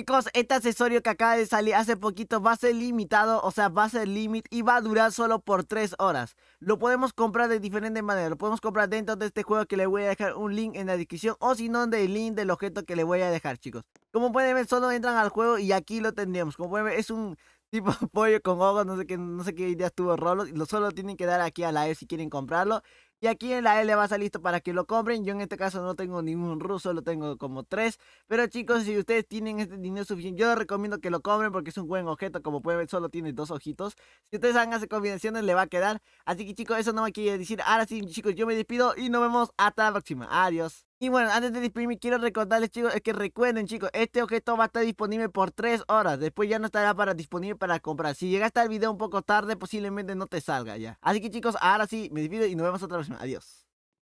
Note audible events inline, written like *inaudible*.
Chicos, este accesorio que acaba de salir hace poquito va a ser limitado, o sea, va a ser limit y va a durar solo por 3 horas. Lo podemos comprar de diferentes maneras. Lo podemos comprar dentro de este juego que le voy a dejar un link en la descripción o si no, del link del objeto que le voy a dejar, chicos. Como pueden ver, solo entran al juego y aquí lo tendríamos. Como pueden ver, es un tipo de *laughs* pollo con ojos, no sé qué, no sé qué idea tuvo lo Solo tienen que dar aquí a la E si quieren comprarlo. Y aquí en la L va a estar listo para que lo compren. Yo en este caso no tengo ningún ruso, lo tengo como tres. Pero chicos, si ustedes tienen este dinero suficiente, yo recomiendo que lo compren porque es un buen objeto. Como pueden ver, solo tiene dos ojitos. Si ustedes hagan esas combinaciones, le va a quedar. Así que chicos, eso no me quiere decir. Ahora sí, chicos, yo me despido y nos vemos hasta la próxima. Adiós. Y bueno, antes de despedirme, quiero recordarles, chicos, es que recuerden, chicos, este objeto va a estar disponible por 3 horas. Después ya no estará para disponible para comprar. Si llegaste al video un poco tarde, posiblemente no te salga ya. Así que, chicos, ahora sí, me despido y nos vemos otra vez. Adiós.